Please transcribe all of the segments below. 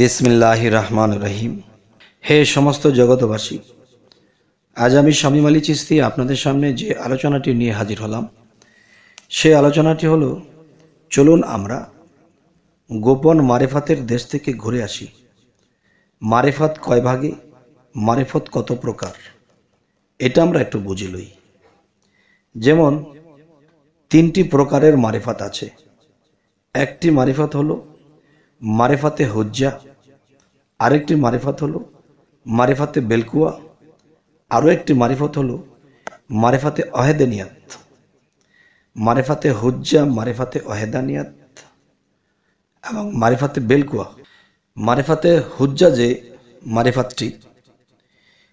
বিসমিল্লাহ রহমান রহিম হে সমস্ত জগতবাসী আজ আমি শামীম আলী চিস্তি আপনাদের সামনে যে আলোচনাটি নিয়ে হাজির হলাম সে আলোচনাটি হলো চলুন আমরা গোপন মারেফাতের দেশ থেকে ঘুরে আসি মারেফাত কয় ভাগে মারেফত কত প্রকার এটা আমরা একটু বুঝে লই যেমন তিনটি প্রকারের মারেফাত আছে একটি মারিফাত হলো মারেফাতে হজ্জা আরেকটি মারেফাত হলো মারেফাতে বেলকুয়া আরও একটি মারিফত হলো মারেফাতে অহেদানিয়াত মারেফাতে হজ্জা মারেফাতে অহেদানিয়াত এবং মারিফাতে বেলকুয়া মারেফাতে হজ্জা যে মারেফাতটি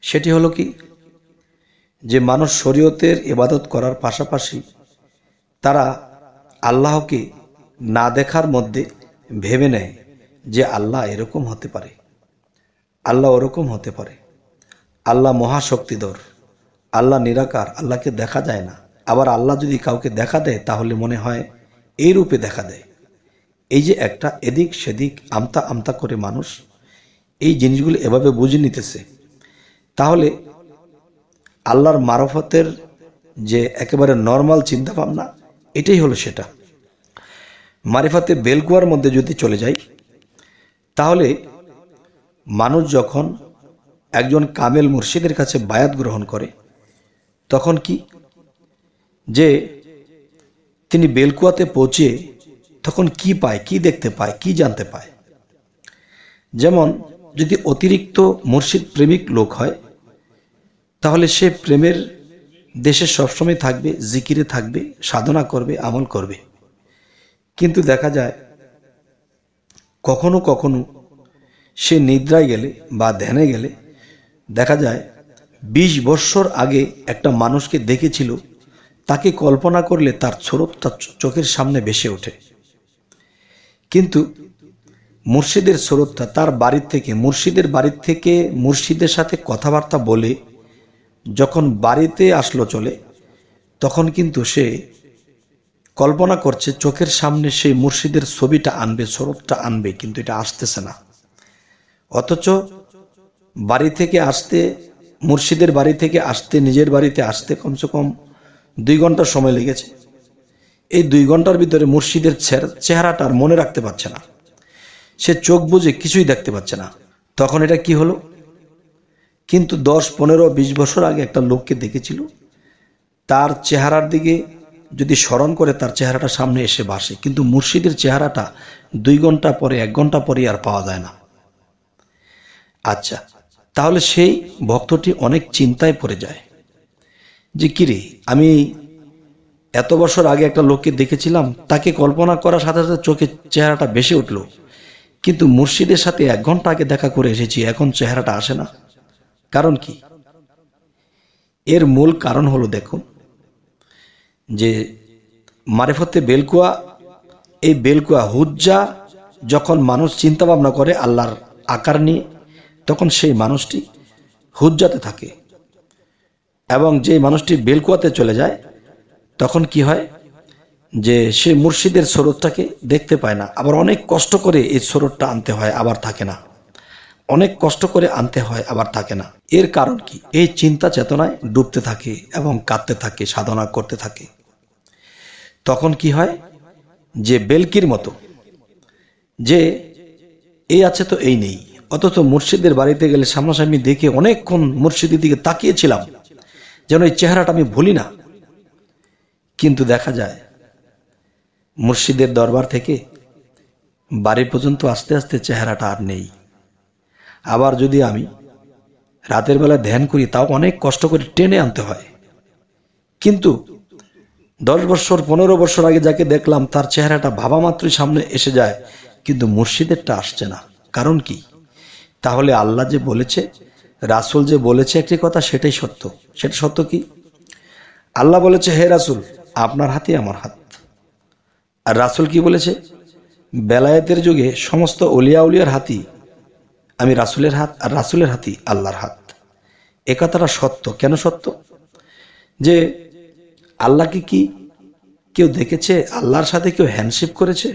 সেটি হলো কি যে মানুষ শরীয়তের ইবাদত করার পাশাপাশি তারা আল্লাহকে না দেখার মধ্যে ভেবে নেয় যে আল্লাহ এরকম হতে পারে আল্লাহ ওরকম হতে পারে আল্লাহ মহাশক্তিধর আল্লাহ নিরাকার আল্লাহকে দেখা যায় না আবার আল্লাহ যদি কাউকে দেখা দেয় তাহলে মনে হয় এই রূপে দেখা দেয় এই যে একটা এদিক সেদিক আমতা আমতা করে মানুষ এই জিনিসগুলো এভাবে বুঝে নিতেছে তাহলে আল্লাহর মারফতের যে একেবারে নর্মাল চিন্তাভাবনা এটাই হলো সেটা মারিফাতে বেলকুয়ার মধ্যে যদি চলে যায় তাহলে মানুষ যখন একজন কামেল মুর্শিদের কাছে বায়াত গ্রহণ করে তখন কি যে তিনি বেলকুয়াতে পৌঁছে তখন কি পায় কি দেখতে পায় কি জানতে পায় যেমন যদি অতিরিক্ত মুর্শিদ প্রেমিক লোক হয় তাহলে সে প্রেমের দেশে সবসময় থাকবে জিকিরে থাকবে সাধনা করবে আমল করবে কিন্তু দেখা যায় কখনো কখনো সে নিদ্রায় গেলে বা ধ্যানে গেলে দেখা যায় বিশ বৎসর আগে একটা মানুষকে দেখেছিল তাকে কল্পনা করলে তার স্বরূপ তার চোখের সামনে ভেসে ওঠে কিন্তু মুর্শিদের স্রোতটা তার বাড়ির থেকে মুর্শিদের বাড়ির থেকে মুর্শিদের সাথে কথাবার্তা বলে যখন বাড়িতে আসলো চলে তখন কিন্তু সে কল্পনা করছে চোখের সামনে সেই মুর্শিদের ছবিটা আনবে স্বরূপটা আনবে কিন্তু এটা আসতেছে না অথচ বাড়ি থেকে আসতে মুর্শিদের বাড়ি থেকে আসতে নিজের বাড়িতে আসতে কমসে কম দুই ঘন্টা সময় লেগেছে এই দুই ঘন্টার ভিতরে মুর্শিদের চেহারাটা আর মনে রাখতে পারছে না সে চোখ বুঝে কিছুই দেখতে পাচ্ছে না তখন এটা কি হলো কিন্তু দশ পনেরো বিশ বছর আগে একটা লোককে দেখেছিল তার চেহারার দিকে যদি স্মরণ করে তার চেহারাটা সামনে এসে বাসে কিন্তু মুর্শিদের চেহারাটা দুই ঘন্টা পরে এক ঘন্টা পরে আর পাওয়া যায় না আচ্ছা তাহলে সেই ভক্তটি অনেক চিন্তায় পড়ে যায় যে কিরে আমি এত বছর আগে একটা লোককে দেখেছিলাম তাকে কল্পনা করার সাথে সাথে চোখে চেহারাটা বেশি উঠল কিন্তু মুর্শিদের সাথে এক ঘন্টা আগে দেখা করে এসেছি এখন চেহারাটা আসে না কারণ কি এর মূল কারণ হলো দেখুন যে মারেফতে বেলকুয়া এই বেলকুয়া হুজ্জা যখন মানুষ চিন্তা ভাবনা করে আল্লাহর আকার নিয়ে তখন সেই মানুষটি হুজ্জাতে থাকে এবং যে মানুষটি বেলকুয়াতে চলে যায় তখন কি হয় যে সে মুর্শিদের স্বরূপটাকে দেখতে পায় না আবার অনেক কষ্ট করে এই স্বরূপটা আনতে হয় আবার থাকে না অনেক কষ্ট করে আনতে হয় আবার থাকে না এর কারণ কি এই চিন্তা চেতনায় ডুবতে থাকে এবং কাঁদতে থাকে সাধনা করতে থাকে তখন কি হয় যে বেলকির মতো যে এই আছে তো এই নেই অথচ মুর্শিদের বাড়িতে গেলে সামনাসামনি দেখে অনেকক্ষণ মুর্শিদের দিকে তাকিয়েছিলাম যেন এই চেহারাটা আমি ভুলি না কিন্তু দেখা যায় মুর্শিদের দরবার থেকে বাড়ি পর্যন্ত আস্তে আস্তে চেহারাটা আর নেই আবার যদি আমি রাতের বেলা ধ্যান করি তাও অনেক কষ্ট করে টেনে আনতে হয় কিন্তু দশ বছর পনেরো বছর আগে যাকে দেখলাম তার চেহারাটা ভাবা মাত্রই সামনে এসে যায় কিন্তু মুর্শিদেরটা আসছে না কারণ কি তাহলে আল্লাহ যে বলেছে রাসুল যে বলেছে একটি কথা সেটাই সত্য সেটা সত্য কি আল্লাহ বলেছে হে রাসুল আপনার হাতে আমার হাত আর রাসুল কি বলেছে বেলায়েতের যুগে সমস্ত অলিয়া উলিয়ার হাতি আমি রাসুলের হাত আর রাসুলের হাতি আল্লাহর হাত এ কথাটা সত্য কেন সত্য যে আল্লাহকে কি কেউ দেখেছে আল্লাহর সাথে কেউ হ্যান্ডশিপ করেছে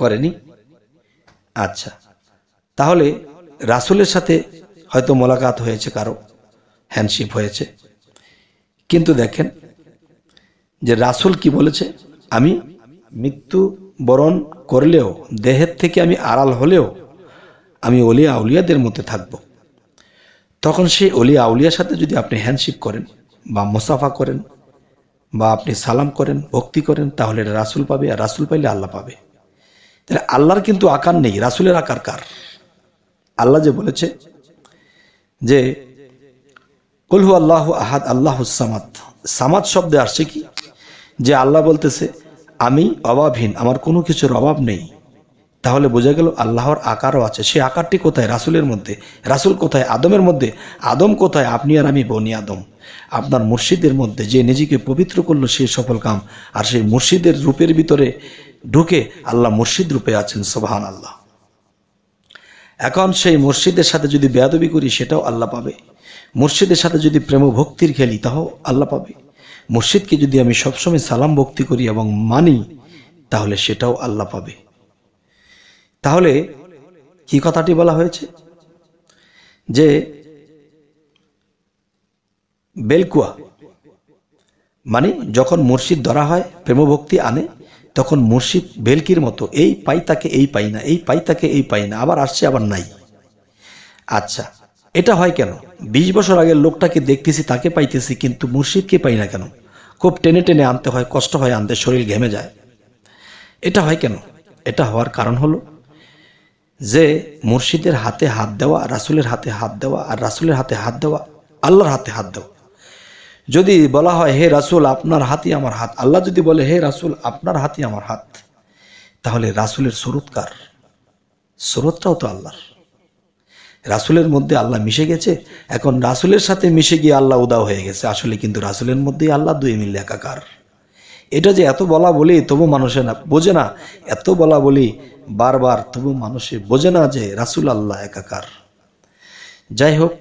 করেনি আচ্ছা তাহলে রাসুলের সাথে হয়তো মোলাকাত হয়েছে কারো হ্যান্ডশিপ হয়েছে কিন্তু দেখেন যে রাসুল কি বলেছে আমি মৃত্যু বরণ করলেও দেহের থেকে আমি আড়াল হলেও আমি অলিয়া আউলিয়াদের মধ্যে থাকব তখন সেই অলিয়া আউলিয়ার সাথে যদি আপনি হ্যান্ডশিপ করেন বা মুসাফা করেন বা আপনি সালাম করেন ভক্তি করেন তাহলে এটা রাসুল পাবে আর রাসুল পাইলে আল্লাহ পাবে তাহলে আল্লাহর কিন্তু আকার নেই রাসুলের আকার কার আল্লাহ যে বলেছে যে কলহু আল্লাহ আহাদ আল্লাহ সামাদ সামাদ শব্দে আসছে কি যে আল্লাহ বলতেছে আমি অভাবহীন আমার কোনো কিছুর অভাব নেই তাহলে বোঝা গেল আল্লাহর আকারও আছে সেই আকারটি কোথায় রাসুলের মধ্যে রাসুল কোথায় আদমের মধ্যে আদম কোথায় আপনি আর আমি বনি আদম আপনার মুর্শিদের মধ্যে যে নিজেকে পবিত্র করলো সে সফল কাম আর সেই মুর্শিদের রূপের ভিতরে ঢুকে আল্লাহ মুর্শিদ রূপে আছেন সোভান আল্লাহ এখন সেই মুর্শিদের সাথে যদি বেয়াদবি করি সেটাও আল্লাহ পাবে মুর্শিদের সাথে যদি প্রেম ভক্তির খেলি তাও আল্লাহ পাবে মুর্শিদকে যদি আমি সবসময় সালাম ভক্তি করি এবং মানি তাহলে সেটাও আল্লাহ পাবে তাহলে কি কথাটি বলা হয়েছে যে বেলকুয়া মানে যখন মুর্শিদ ধরা হয় প্রেমভক্তি আনে তখন মুর্শিদ বেলকির মতো এই পাই তাকে এই পাই না এই পাই তাকে এই পাই না আবার আসছে আবার নাই আচ্ছা এটা হয় কেন ২০ বছর আগের লোকটাকে দেখতেছি তাকে পাইতেছি কিন্তু মুর্শিদকে পাই না কেন খুব টেনে টেনে আনতে হয় কষ্ট হয় আনতে শরীর ঘেমে যায় এটা হয় কেন এটা হওয়ার কারণ হলো যে মুর্শিদের হাতে হাত দেওয়া রাসুলের হাতে হাত দেওয়া আর রাসুলের হাতে হাত দেওয়া আল্লাহর হাতে হাত দেওয়া যদি বলা হয় হে রাসুল আপনার হাতই আমার হাত আল্লাহ যদি বলে হে রাসুল আপনার হাতই আমার হাত তাহলে রাসুলের স্রোতকার স্রোতটাও তো আল্লাহর রাসুলের মধ্যে আল্লাহ মিশে গেছে এখন রাসুলের সাথে মিশে গিয়ে আল্লাহ উদাও হয়ে গেছে আসলে কিন্তু রাসুলের মধ্যেই আল্লাহ দুই মিল একাকার এটা যে এত বলা বলি তবু মানুষে না বোঝে না এত বলা বলি বারবার তবু মানুষে বোঝে না যে রাসুল আল্লাহ একাকার যাই হোক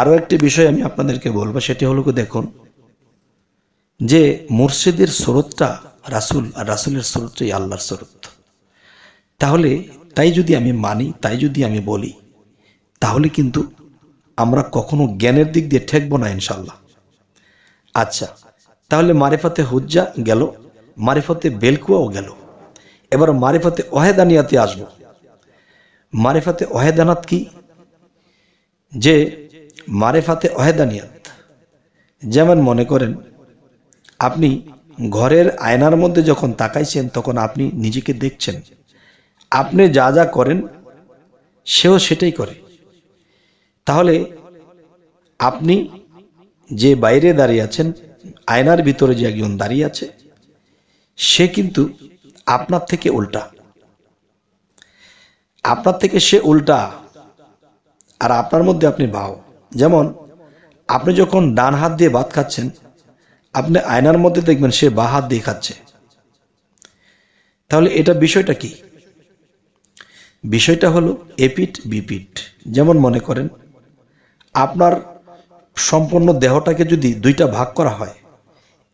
আরও একটি বিষয় আমি আপনাদেরকে বলবো সেটি হলো দেখুন যে মুর্শিদের স্রোতটা রাসুল আর রাসুলের স্রোতটাই আল্লাহর স্রোত তাহলে তাই যদি আমি মানি তাই যদি আমি বলি তাহলে কিন্তু আমরা কখনো জ্ঞানের দিক দিয়ে ঠেকব না ইনশাল্লাহ আচ্ছা তাহলে মারেফাতে হুজ্জা গেল মারেফাতে বেলকুয়াও গেল এবার মারেফাতে ওহেদানিয়াতে আসব মারেফাতে ওহেদানাত কি যে মারেফাতে অহেদানিয়াত যেমন মনে করেন আপনি ঘরের আয়নার মধ্যে যখন তাকাইছেন তখন আপনি নিজেকে দেখছেন আপনি যা যা করেন সেও সেটাই করে তাহলে আপনি যে বাইরে দাঁড়িয়ে আছেন আয়নার ভিতরে যে একজন দাঁড়িয়ে আছে সে কিন্তু আপনার থেকে উল্টা আপনার থেকে সে উল্টা আর আপনার মধ্যে আপনি ভাও যেমন আপনি যখন ডান হাত দিয়ে ভাত খাচ্ছেন আপনি আয়নার মধ্যে দেখবেন সে বা হাত দিয়ে খাচ্ছে তাহলে এটা বিষয়টা কি বিষয়টা হলো এপিট বিপিট যেমন মনে করেন আপনার সম্পূর্ণ দেহটাকে যদি দুইটা ভাগ করা হয়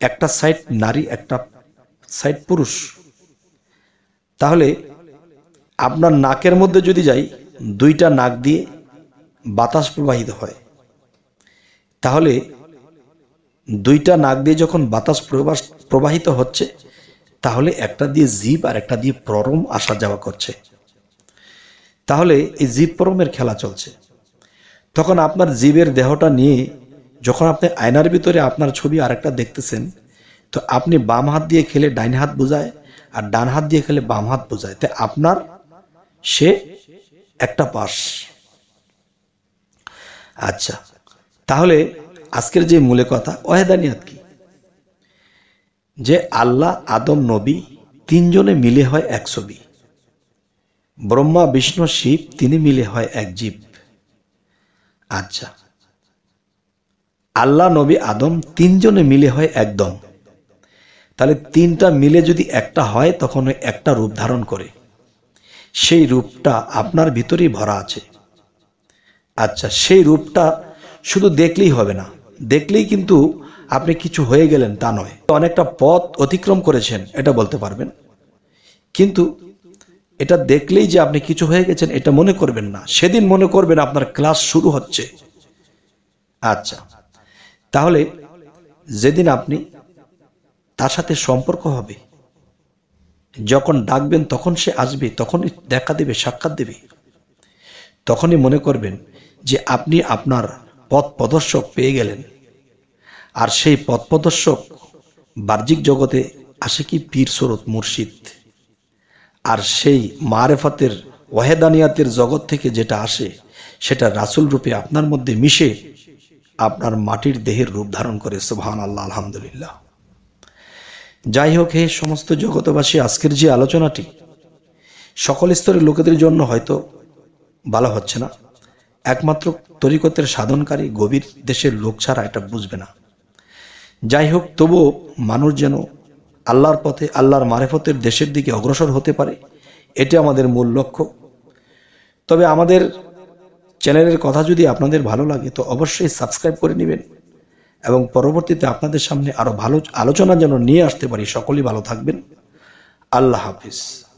একটা সাইড নারী একটা সাইড পুরুষ তাহলে আপনার নাকের মধ্যে যদি যাই দুইটা নাক দিয়ে বাতাস প্রবাহিত হয় তাহলে দুইটা নাক দিয়ে যখন বাতাস প্রবাহিত হচ্ছে তাহলে একটা দিয়ে জীব আর একটা দিয়ে পরম আসা যাওয়া করছে তাহলে এই জীব পরমের খেলা চলছে তখন আপনার জীবের দেহটা নিয়ে যখন আপনি আয়নার ভিতরে আপনার ছবি আরেকটা দেখতেছেন তো আপনি বাম হাত দিয়ে খেলে ডাইন হাত বোঝায় আর ডান হাত দিয়ে খেলে বাম হাত বোঝায় তাই আপনার সে একটা পাশ আচ্ছা তাহলে আজকের যে মূলে কথা ওয়াহেদানিয়াত কি যে আল্লাহ আদম নবী তিনজনে মিলে হয় এক ছবি ব্রহ্মা বিষ্ণু শিব তিনি মিলে হয় এক জীব আচ্ছা আল্লাহ নবী আদম তিনজনে মিলে হয় একদম তাহলে তিনটা মিলে যদি একটা হয় তখন একটা রূপ ধারণ করে সেই রূপটা আপনার ভিতরেই ভরা আছে আচ্ছা সেই রূপটা শুধু দেখলেই হবে না দেখলেই কিন্তু আপনি কিছু হয়ে গেলেন তা নয় অনেকটা পথ অতিক্রম করেছেন এটা বলতে পারবেন কিন্তু এটা দেখলেই যে আপনি কিছু হয়ে গেছেন এটা মনে করবেন না সেদিন মনে করবেন আপনার ক্লাস শুরু হচ্ছে আচ্ছা তাহলে যেদিন আপনি তার সাথে সম্পর্ক হবে যখন ডাকবেন তখন সে আসবে তখনই দেখা দেবে সাক্ষাৎ দেবে তখনই মনে করবেন যে আপনি আপনার পথ প্রদর্শক পেয়ে গেলেন আর সেই পথ প্রদর্শক বাহ্যিক জগতে আসে কি পীর সরত মুর্শিদ আর সেই মারেফাতের ওয়াহেদানিয়াতের জগৎ থেকে যেটা আসে সেটা রাসুল রূপে আপনার মধ্যে মিশে আপনার মাটির দেহের রূপ ধারণ করে সোহান আল্লাহ আলহামদুলিল্লাহ যাই হোক হে সমস্ত জগতবাসী আজকের যে আলোচনাটি সকল স্তরের লোকেদের জন্য হয়তো ভালো হচ্ছে না একমাত্র তরিকতের সাধনকারী গভীর দেশের লোক ছাড়া এটা বুঝবে না যাই হোক তবুও মানুষ যেন আল্লাহর পথে আল্লাহর মারেফতের দেশের দিকে অগ্রসর হতে পারে এটা আমাদের মূল লক্ষ্য তবে আমাদের চ্যানেলের কথা যদি আপনাদের ভালো লাগে তো অবশ্যই সাবস্ক্রাইব করে নেবেন এবং পরবর্তীতে আপনাদের সামনে আরও ভালো আলোচনা যেন নিয়ে আসতে পারি সকলেই ভালো থাকবেন আল্লাহ হাফিজ